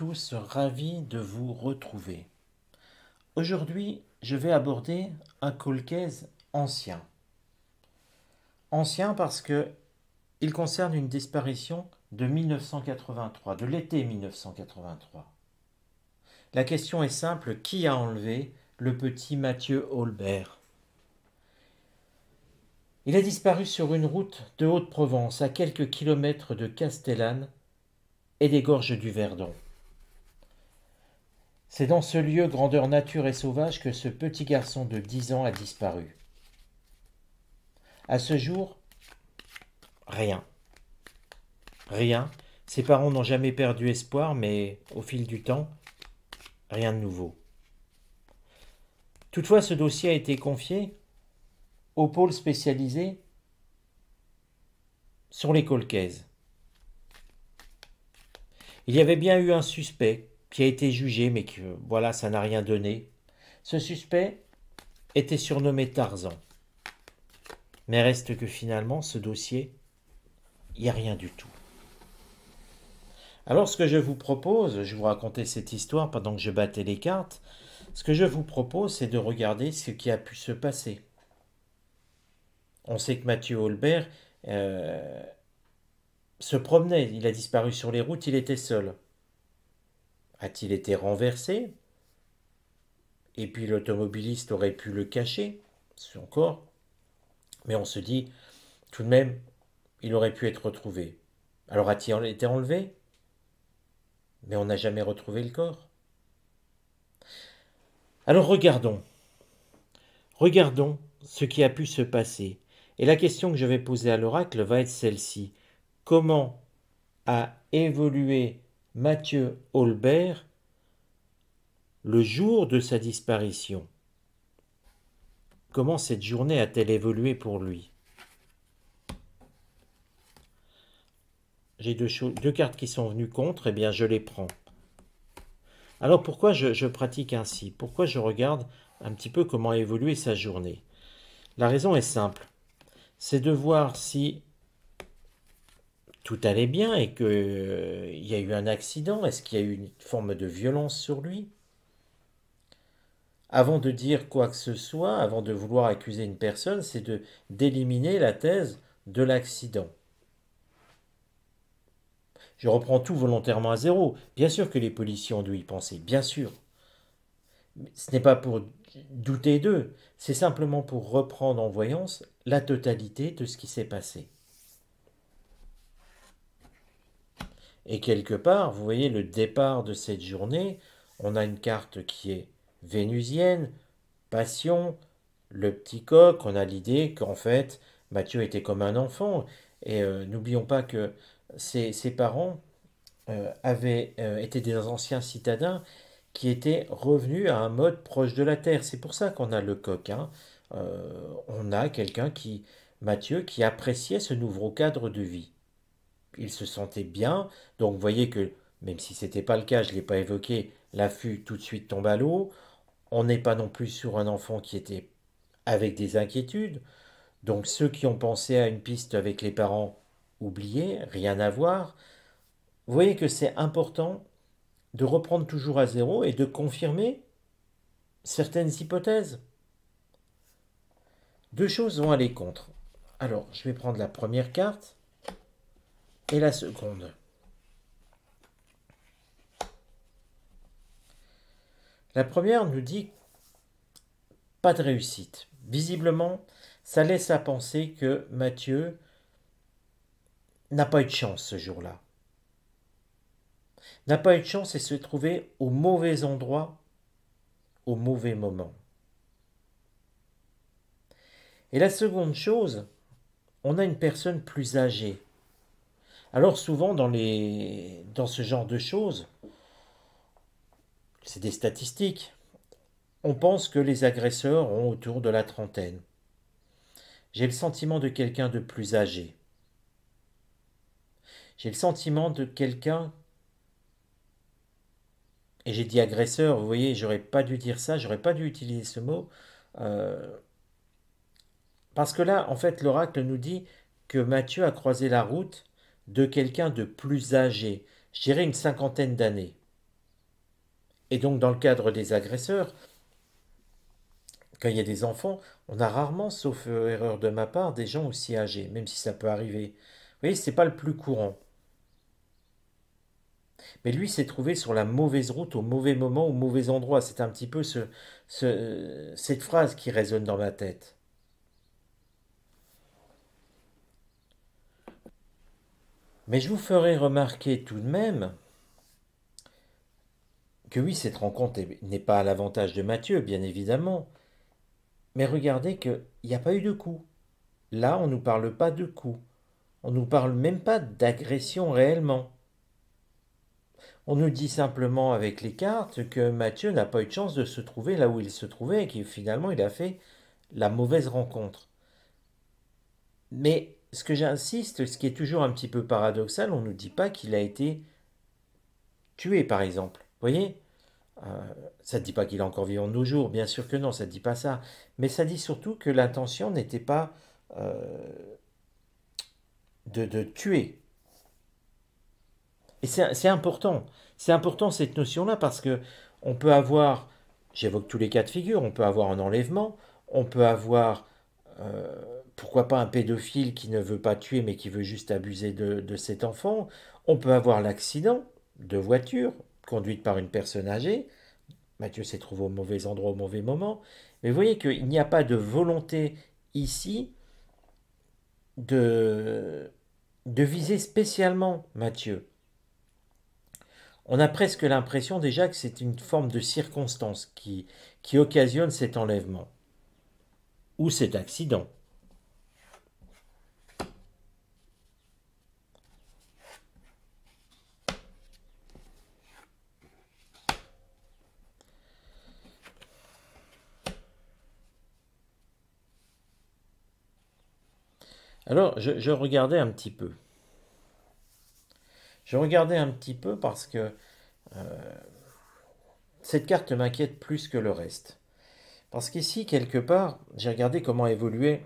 tous, de vous retrouver. Aujourd'hui, je vais aborder un colcaise ancien. Ancien parce que il concerne une disparition de 1983, de l'été 1983. La question est simple, qui a enlevé le petit Mathieu Holbert Il a disparu sur une route de Haute-Provence, à quelques kilomètres de Castellane et des gorges du Verdon. C'est dans ce lieu grandeur nature et sauvage que ce petit garçon de 10 ans a disparu. À ce jour, rien. Rien. Ses parents n'ont jamais perdu espoir, mais au fil du temps, rien de nouveau. Toutefois, ce dossier a été confié au pôle spécialisé sur les Colcaises. Il y avait bien eu un suspect qui a été jugé, mais que voilà, ça n'a rien donné. Ce suspect était surnommé Tarzan. Mais reste que finalement, ce dossier, il n'y a rien du tout. Alors ce que je vous propose, je vous racontais cette histoire pendant que je battais les cartes, ce que je vous propose, c'est de regarder ce qui a pu se passer. On sait que Mathieu Holbert euh, se promenait, il a disparu sur les routes, il était seul. A-t-il été renversé Et puis l'automobiliste aurait pu le cacher, son corps. Mais on se dit, tout de même, il aurait pu être retrouvé. Alors a-t-il été enlevé Mais on n'a jamais retrouvé le corps. Alors regardons. Regardons ce qui a pu se passer. Et la question que je vais poser à l'oracle va être celle-ci. Comment a évolué Mathieu Holbert le jour de sa disparition. Comment cette journée a-t-elle évolué pour lui J'ai deux, cartes qui sont venues contre, et eh bien je les prends. Alors pourquoi je, je pratique ainsi Pourquoi je regarde un petit peu comment a sa journée La raison est simple, c'est de voir si tout allait bien et qu'il euh, y a eu un accident Est-ce qu'il y a eu une forme de violence sur lui Avant de dire quoi que ce soit, avant de vouloir accuser une personne, c'est de d'éliminer la thèse de l'accident. Je reprends tout volontairement à zéro. Bien sûr que les policiers ont dû y penser, bien sûr. Ce n'est pas pour douter d'eux, c'est simplement pour reprendre en voyance la totalité de ce qui s'est passé. Et quelque part, vous voyez le départ de cette journée, on a une carte qui est vénusienne, passion, le petit coq, on a l'idée qu'en fait, Mathieu était comme un enfant. Et euh, n'oublions pas que ses, parents euh, euh, étaient avaient été des anciens citadins qui étaient revenus à un mode proche de la terre. C'est pour ça qu'on a le coq. Hein. on a quelqu'un qui, Mathieu, qui appréciait ce nouveau cadre de vie il se sentait bien. Donc vous voyez que, même si ce n'était pas le cas, je ne l'ai pas évoqué, l'affût tout de suite tombe à l'eau. On n'est pas non plus sur un enfant qui était avec des inquiétudes. Donc ceux qui ont pensé à une piste avec les parents, oubliez, rien à voir. Vous voyez que c'est important de reprendre toujours à zéro et de confirmer certaines hypothèses. Deux choses vont aller contre. Alors, je vais prendre la première carte et la seconde. La première nous dit pas de réussite. Visiblement, ça laisse à penser que Mathieu n'a pas eu de chance ce jour-là. N'a pas eu de chance et se trouver au mauvais endroit, au mauvais moment. Et la seconde chose, on a une personne plus âgée alors souvent dans, ce genre de choses, c'est des statistiques, on pense que les agresseurs ont autour de la trentaine. J'ai le sentiment de quelqu'un de plus âgé. J'ai le sentiment de quelqu'un... Et j'ai dit agresseur, vous voyez, j'aurais pas dû dire ça, j'aurais pas dû utiliser ce mot. Euh, parce que là, en fait, l'oracle nous dit que Matthieu a croisé la route de quelqu'un de plus âgé, je dirais une cinquantaine d'années. Et donc dans le cadre des agresseurs, quand il y a des enfants, on a rarement, sauf euh, erreur de ma part, des gens aussi âgés, même si ça peut arriver. Vous voyez, n'est pas le plus courant. Mais lui s'est trouvé sur la mauvaise route, au mauvais moment, au mauvais endroit. C'est un petit peu ce, ce, cette phrase qui résonne dans ma tête. Mais je vous ferai remarquer tout de même que oui, cette rencontre n'est pas à l'avantage de Mathieu, bien évidemment. Mais regardez qu'il n'y a pas eu de coup. Là, on ne nous parle pas de coup. On ne nous parle même pas d'agression réellement. On nous dit simplement avec les cartes que Mathieu n'a pas eu de chance de se trouver là où il se trouvait et que finalement il a fait la mauvaise rencontre. Mais ce que j'insiste, ce qui est toujours un petit peu paradoxal, on ne nous dit pas qu'il a été tué, par exemple. Vous voyez euh, Ça ne dit pas qu'il est encore vivant de nos jours, bien sûr que non, ça ne dit pas ça. Mais ça dit surtout que l'intention n'était pas euh, de, tuer. Et c'est important. C'est important cette notion-là parce que on peut avoir, j'évoque tous les cas de figure, on peut avoir un enlèvement, on peut avoir... Euh, pourquoi pas un pédophile qui ne veut pas tuer mais qui veut juste abuser de, cet enfant. On peut avoir l'accident de voiture conduite par une personne âgée. Mathieu s'est trouvé au mauvais endroit au mauvais moment. Mais vous voyez qu'il n'y a pas de volonté ici de, viser spécialement Mathieu. On a presque l'impression déjà que c'est une forme de circonstance qui occasionne cet enlèvement ou cet accident. Alors, je, regardais un petit peu. Je regardais un petit peu parce que euh, cette carte m'inquiète plus que le reste. Parce qu'ici, quelque part, j'ai regardé comment évoluait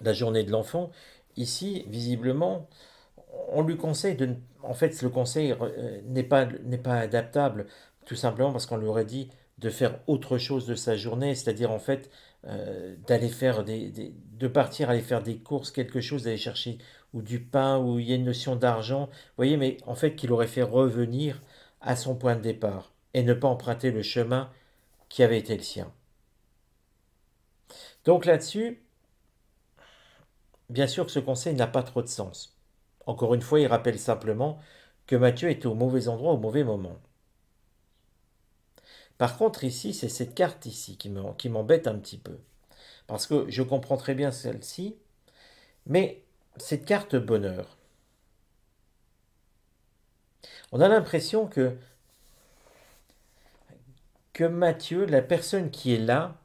la journée de l'enfant. Ici, visiblement, on lui conseille de... En fait, le conseil euh, n'est pas adaptable, tout simplement parce qu'on lui aurait dit de faire autre chose de sa journée, c'est-à-dire en fait euh, d'aller faire des, de partir aller faire des courses, quelque chose, d'aller chercher ou du pain, ou il y a une notion d'argent, vous voyez, mais en fait qu'il aurait fait revenir à son point de départ et ne pas emprunter le chemin qui avait été le sien. Donc là-dessus, bien sûr que ce conseil n'a pas trop de sens. Encore une fois, il rappelle simplement que Matthieu était au mauvais endroit au mauvais moment. Par contre, ici, c'est cette carte ici qui m'embête un petit peu. Parce que je comprends très bien celle-ci, mais cette carte bonheur, on a l'impression que, que Mathieu, la personne qui est là,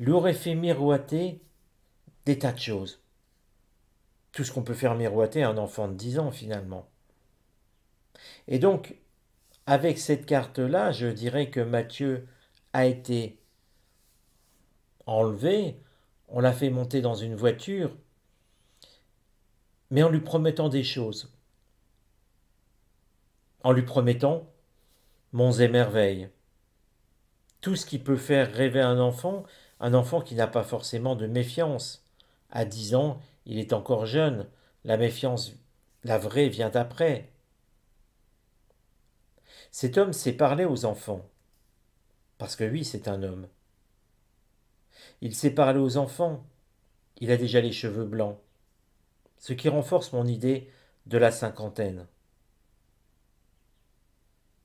lui aurait fait miroiter des tas de choses. Tout ce qu'on peut faire miroiter à un enfant de 10 ans finalement. Et donc, avec cette carte-là, je dirais que Mathieu a été enlevé, on l'a fait monter dans une voiture, mais en lui promettant des choses. En lui promettant monts et merveilles. Tout ce qui peut faire rêver un enfant, un enfant qui n'a pas forcément de méfiance. À 10 ans, il est encore jeune, la méfiance, la vraie, vient après. Cet homme sait parler aux enfants, parce que oui, c'est un homme. Il s'est parlé aux enfants, il a déjà les cheveux blancs, ce qui renforce mon idée de la cinquantaine.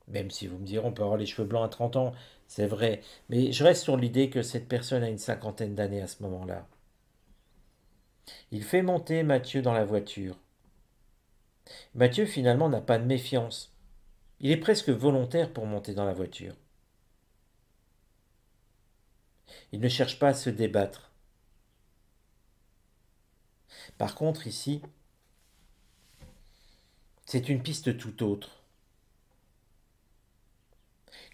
Même si vous me direz, on peut avoir les cheveux blancs à 30 ans, c'est vrai, mais je reste sur l'idée que cette personne a une cinquantaine d'années à ce moment-là. Il fait monter Mathieu dans la voiture. Mathieu finalement n'a pas de méfiance. Il est presque volontaire pour monter dans la voiture. Il ne cherche pas à se débattre. Par contre, ici, c'est une piste tout autre.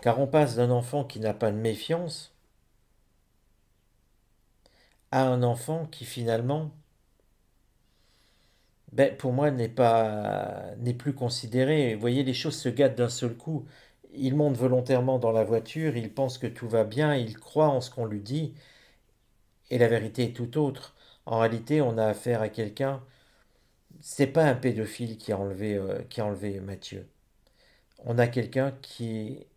Car on passe d'un enfant qui n'a pas de méfiance à un enfant qui finalement ben, pour moi, n'est pas n'est plus considéré. Vous voyez, les choses se gâtent d'un seul coup. Il monte volontairement dans la voiture, il pense que tout va bien, il croit en ce qu'on lui dit, et la vérité est tout autre. En réalité, on a affaire à quelqu'un. C'est pas un pédophile qui a enlevé, euh, qui a enlevé Mathieu. On a quelqu'un qui,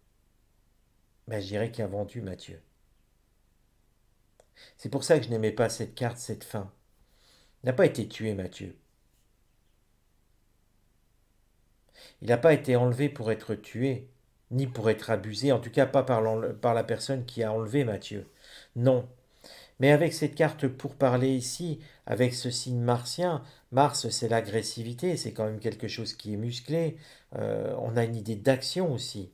ben, je dirais, qui a vendu Mathieu. C'est pour ça que je n'aimais pas cette carte, cette fin. Il n'a pas été tué, Mathieu. Il n'a pas été enlevé pour être tué, ni pour être abusé, en tout cas pas par, la personne qui a enlevé Mathieu. Non. Mais avec cette carte pour parler ici, avec ce signe martien, Mars c'est l'agressivité, c'est quand même quelque chose qui est musclé, euh, on a une idée d'action aussi.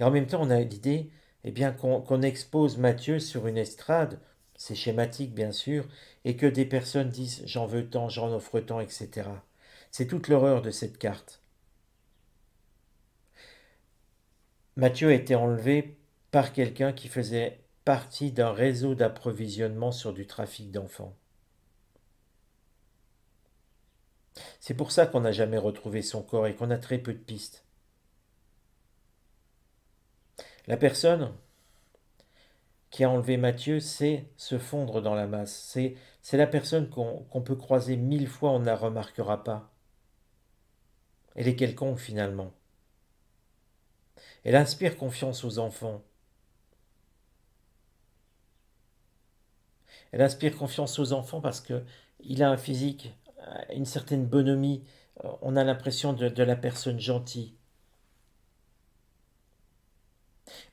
Et en même temps on a l'idée eh bien, qu'on, expose Mathieu sur une estrade, c'est schématique bien sûr, et que des personnes disent j'en veux tant, j'en offre tant, etc. C'est toute l'horreur de cette carte. Mathieu a été enlevé par quelqu'un qui faisait partie d'un réseau d'approvisionnement sur du trafic d'enfants. C'est pour ça qu'on n'a jamais retrouvé son corps et qu'on a très peu de pistes. La personne qui a enlevé Mathieu, c'est se fondre dans la masse. C'est, la personne qu'on, qu'on peut croiser mille fois, on ne la remarquera pas. Elle est quelconque finalement. Elle inspire confiance aux enfants. Elle inspire confiance aux enfants parce qu'il a un physique, euh, une certaine bonhomie. Euh, on a l'impression de, la personne gentille.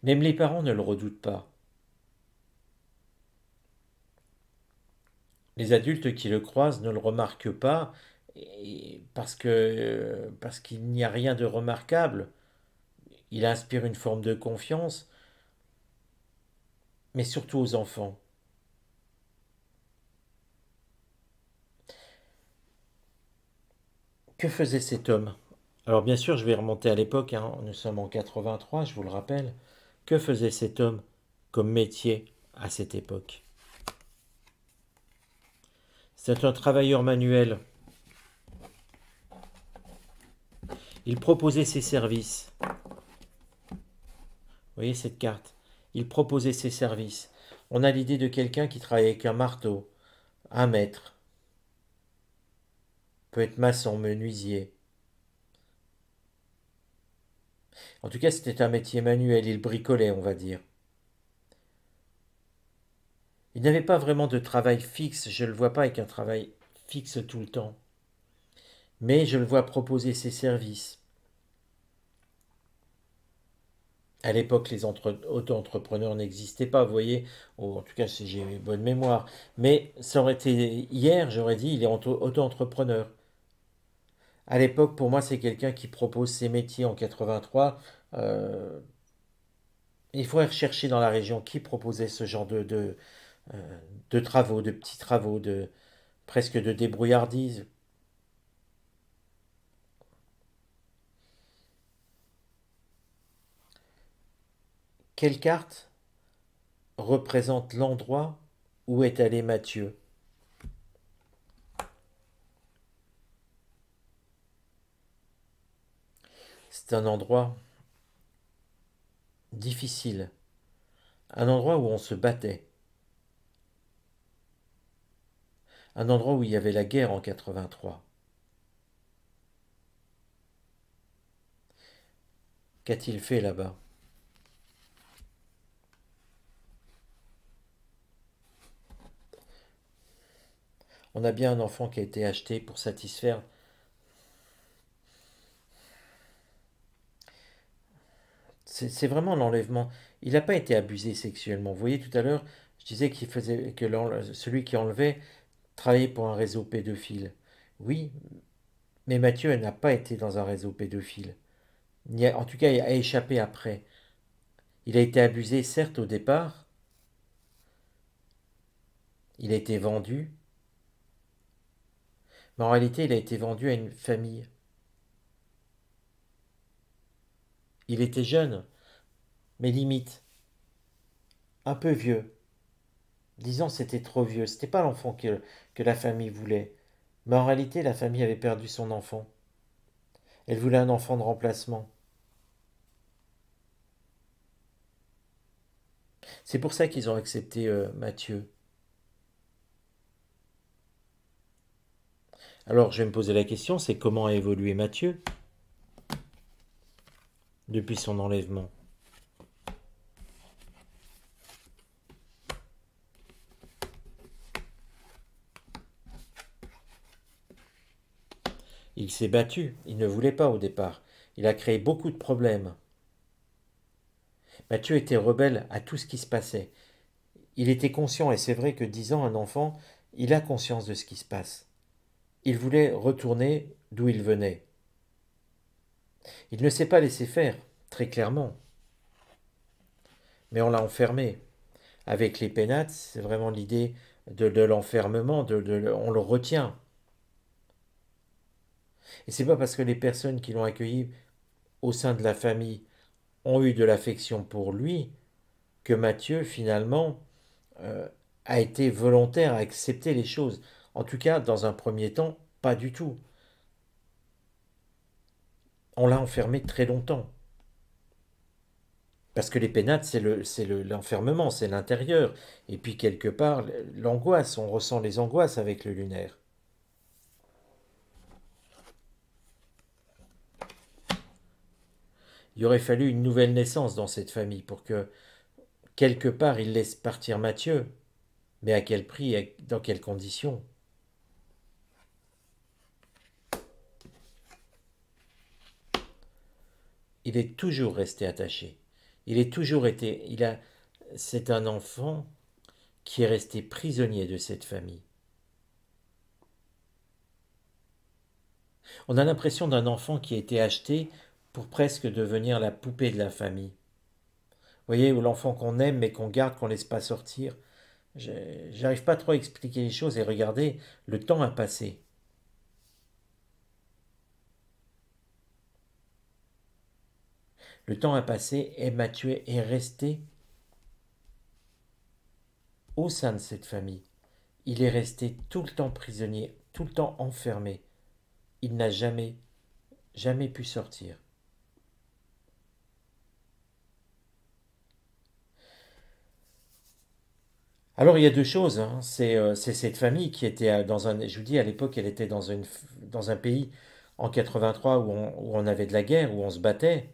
Même les parents ne le redoutent pas. Les adultes qui le croisent ne le remarquent pas euh, parce qu'il n'y a rien de remarquable. Il inspire une forme de confiance, mais surtout aux enfants. Que faisait cet homme Alors bien sûr, je vais remonter à l'époque, hein. nous sommes en 83, je vous le rappelle. Que faisait cet homme comme métier à cette époque C'est un travailleur manuel. Il proposait ses services voyez cette carte. Il proposait ses services. On a l'idée de quelqu'un qui travaille avec un marteau, un maître, peut être maçon, menuisier. En tout cas, c'était un métier manuel, il bricolait, on va dire. Il n'avait pas vraiment de travail fixe, je ne le vois pas avec un travail fixe tout le temps. Mais je le vois proposer ses services. à l'époque, les auto-entrepreneurs n'existaient pas, vous voyez, ou en tout cas, si j'ai bonne mémoire. Mais ça aurait été hier, j'aurais dit, il est auto-entrepreneur. À l'époque, pour moi, c'est quelqu'un qui propose ses métiers en 83. Euh, il faudrait rechercher dans la région qui proposait ce genre de, de, euh, de travaux, de petits travaux, de presque de débrouillardise. Quelle carte représente l'endroit où est allé Mathieu C'est un endroit difficile, un endroit où on se battait, un endroit où il y avait la guerre en 83. Qu'a-t-il fait là-bas On a bien un enfant qui a été acheté pour satisfaire c'est vraiment l'enlèvement. Il n'a pas été abusé sexuellement. Vous voyez, tout à l'heure, je disais que celui qui enlevait travaillait pour un réseau pédophile. Oui, mais Mathieu n'a pas été dans un réseau pédophile. en tout cas, il a échappé après. Il a été abusé, certes, au départ. Il a été vendu. Mais en réalité, il a été vendu à une famille. Il était jeune, mais limite. Un peu vieux. Disons, c'était trop vieux. Ce n'était pas l'enfant que, la famille voulait. Mais en réalité, la famille avait perdu son enfant. Elle voulait un enfant de remplacement. C'est pour ça qu'ils ont accepté euh, Mathieu. Alors je vais me poser la question, c'est comment a évolué Mathieu depuis son enlèvement Il s'est battu, il ne voulait pas au départ, il a créé beaucoup de problèmes. Mathieu était rebelle à tout ce qui se passait. Il était conscient, et c'est vrai que dix ans, un enfant, il a conscience de ce qui se passe. Il voulait retourner d'où il venait. Il ne s'est pas laissé faire, très clairement. Mais on l'a enfermé. Avec les pénates, c'est vraiment l'idée de, l'enfermement, de, on le retient. Et c'est pas parce que les personnes qui l'ont accueilli au sein de la famille ont eu de l'affection pour lui que Matthieu, finalement, euh, a été volontaire à accepter les choses. En tout cas, dans un premier temps, pas du tout. On l'a enfermé très longtemps. Parce que les pénates, c'est l'enfermement, c'est l'intérieur. Et puis, quelque part, l'angoisse, on ressent les angoisses avec le lunaire. Il aurait fallu une nouvelle naissance dans cette famille pour que, quelque part, il laisse partir Mathieu. Mais à quel prix et dans quelles conditions il est toujours resté attaché. Il est toujours été. Il a. C'est un enfant qui est resté prisonnier de cette famille. On a l'impression d'un enfant qui a été acheté pour presque devenir la poupée de la famille. Vous voyez, ou l'enfant qu'on aime mais qu'on garde, qu'on ne laisse pas sortir. J'arrive pas trop à expliquer les choses et regardez, le temps a passé. Le temps a passé et Mathieu est resté au sein de cette famille. Il est resté tout le temps prisonnier, tout le temps enfermé. Il n'a jamais, jamais pu sortir. Alors il y a deux choses. Hein. Euh, c'est cette famille qui était dans un... Je vous dis, à l'époque, elle était dans, un pays en 83 où on avait de la guerre, où on se battait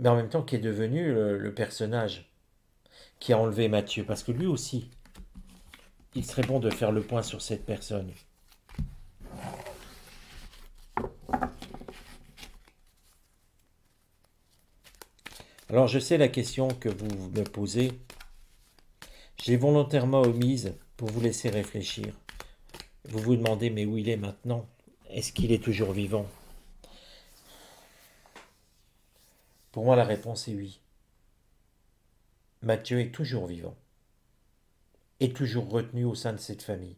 mais en même temps qui est devenu le, personnage qui a enlevé Mathieu, parce que lui aussi, il serait bon de faire le point sur cette personne. Alors je sais la question que vous me posez. J'ai volontairement omise pour vous laisser réfléchir. Vous vous demandez mais où il est maintenant Est-ce qu'il est toujours vivant Pour moi, la réponse est oui. Mathieu est toujours vivant, et toujours retenu au sein de cette famille.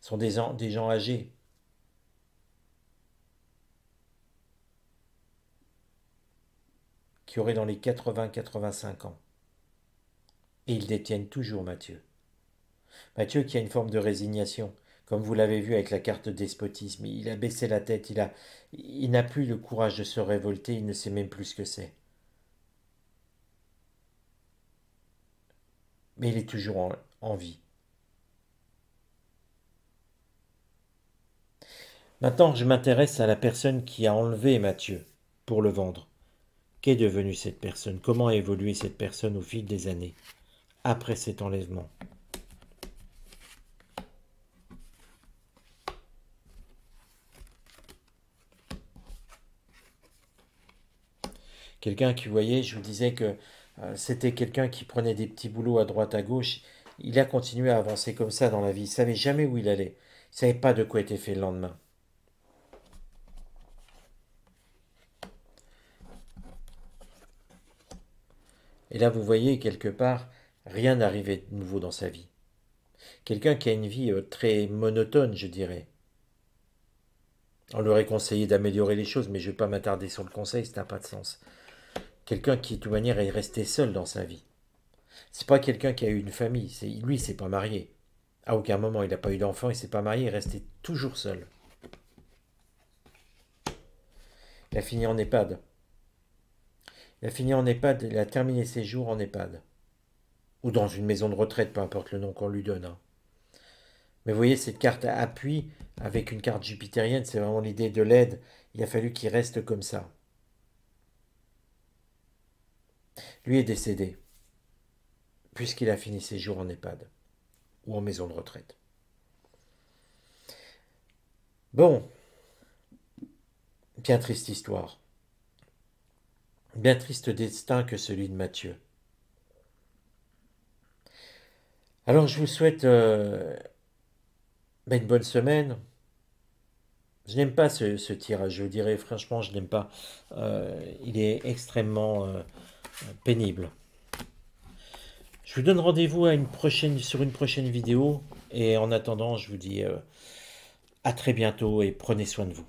Ce sont des, des gens âgés. qui auraient dans les 80-85 ans. Et ils détiennent toujours Mathieu. Mathieu qui a une forme de résignation, comme vous l'avez vu avec la carte despotisme. Il a baissé la tête, il a, il n'a plus le courage de se révolter, il ne sait même plus ce que c'est. Mais il est toujours en, en vie. Maintenant, je m'intéresse à la personne qui a enlevé Mathieu pour le vendre. Qu'est devenue cette personne Comment a évolué cette personne au fil des années après cet enlèvement Quelqu'un qui, voyait, je vous disais que euh, c'était quelqu'un qui prenait des petits boulots à droite, à gauche. Il a continué à avancer comme ça dans la vie. Il savait jamais où il allait. Il savait pas de quoi était fait le lendemain. Et là, vous voyez quelque part, rien n'arrivait de nouveau dans sa vie. Quelqu'un qui a une vie euh, très monotone, je dirais. On leur aurait conseillé d'améliorer les choses, mais je ne vais pas m'attarder sur le conseil, ça n'a pas de sens. Quelqu'un qui, de toute manière, est resté seul dans sa vie. C'est pas quelqu'un qui a eu une famille. C'est lui, il s'est pas marié. À aucun moment, il n'a pas eu d'enfant, il s'est pas marié, il est resté toujours seul. Il a fini en EHPAD. Il a fini en EHPAD, il a terminé ses jours en EHPAD. Ou dans une maison de retraite, peu importe le nom qu'on lui donne. Hein. Mais vous voyez, cette carte à appui avec une carte jupitérienne, c'est vraiment l'idée de l'aide. Il a fallu qu'il reste comme ça. lui est décédé, puisqu'il a fini ses jours en EHPAD ou en maison de retraite. Bon, bien triste histoire, bien triste destin que celui de Mathieu. Alors je vous souhaite euh, ben, une bonne semaine. Je n'aime pas ce, tirage, je vous dirais franchement, je n'aime pas. Euh, il est extrêmement... Euh, pénible. Je vous donne rendez-vous sur une prochaine vidéo. Et en attendant, je vous dis euh, à très bientôt et prenez soin de vous.